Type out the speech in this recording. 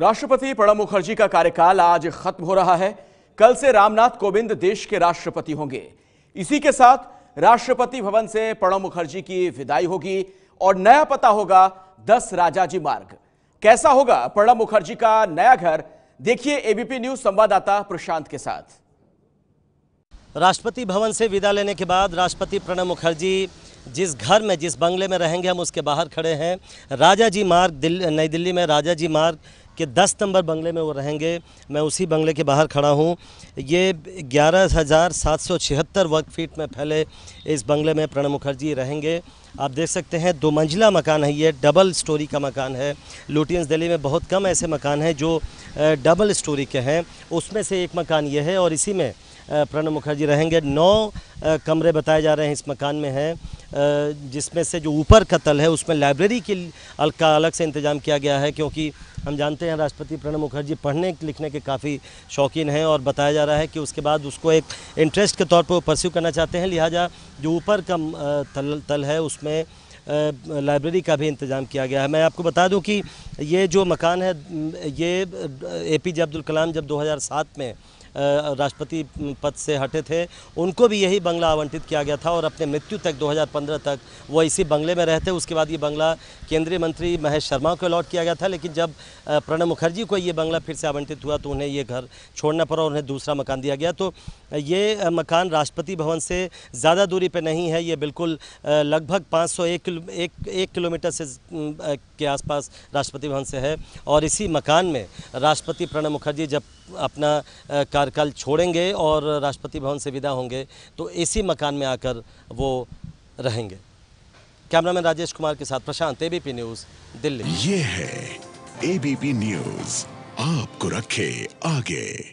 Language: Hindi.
राष्ट्रपति प्रणब मुखर्जी का कार्यकाल आज खत्म हो रहा है कल से रामनाथ कोविंद देश के राष्ट्रपति होंगे इसी के साथ राष्ट्रपति भवन से प्रणब मुखर्जी की विदाई होगी और नया पता होगा दस राजाजी मार्ग कैसा होगा प्रणब मुखर्जी का नया घर देखिए एबीपी न्यूज संवाददाता प्रशांत के साथ राष्ट्रपति भवन से विदा लेने के बाद राष्ट्रपति प्रणब मुखर्जी जिस घर में जिस बंगले में रहेंगे हम उसके बाहर खड़े हैं राजा जी मार्ग दिल्ली नई दिल्ली में राजा जी मार्ग कि 10 नंबर बंगले में वो रहेंगे मैं उसी बंगले के बाहर खड़ा हूँ ये ग्यारह हज़ार सात सौ छिहत्तर वर्ग फीट में फैले इस बंगले में प्रणब मुखर्जी रहेंगे आप देख सकते हैं दो मंजिला मकान है ये डबल स्टोरी का मकान है लुटियंस दिल्ली में बहुत कम ऐसे मकान हैं जो डबल स्टोरी के हैं उसमें से एक मकान ये है और इसी में प्रणब मुखर्जी रहेंगे नौ कमरे बताए जा रहे हैं इस मकान में हैं जिसमें से जो ऊपर का तल है उसमें लाइब्रेरी के का अलग से इंतज़ाम किया गया है क्योंकि हम जानते हैं राष्ट्रपति प्रणब मुखर्जी पढ़ने लिखने के काफ़ी शौकीन हैं और बताया जा रहा है कि उसके बाद उसको एक इंटरेस्ट के तौर पर परस्यू करना चाहते हैं लिहाजा जो ऊपर का तल तल है उसमें लाइब्रेरी का भी इंतज़ाम किया गया है मैं आपको बता दूं कि ये जो मकान है ये ए पी जे अब्दुल कलाम जब 2007 में राष्ट्रपति पद से हटे थे उनको भी यही बंगला आवंटित किया गया था और अपने मृत्यु तक 2015 तक वो इसी बंगले में रहे थे उसके बाद ये बंगला केंद्रीय मंत्री महेश शर्मा को अलॉट किया गया था लेकिन जब प्रणब मुखर्जी को ये बंगला फिर से आवंटित हुआ तो उन्हें ये घर छोड़ना पड़ा और उन्हें दूसरा मकान दिया गया तो ये मकान राष्ट्रपति भवन से ज़्यादा दूरी पर नहीं है ये बिल्कुल लगभग पाँच सौ एक किलोमीटर से के आसपास राष्ट्रपति भवन से है और इसी मकान में राष्ट्रपति प्रणब मुखर्जी जब अपना कार्यकाल छोड़ेंगे और राष्ट्रपति भवन से विदा होंगे तो इसी मकान में आकर वो रहेंगे कैमरामैन राजेश कुमार के साथ प्रशांत एबीपी न्यूज दिल्ली ये है एबीपी न्यूज आपको रखे आगे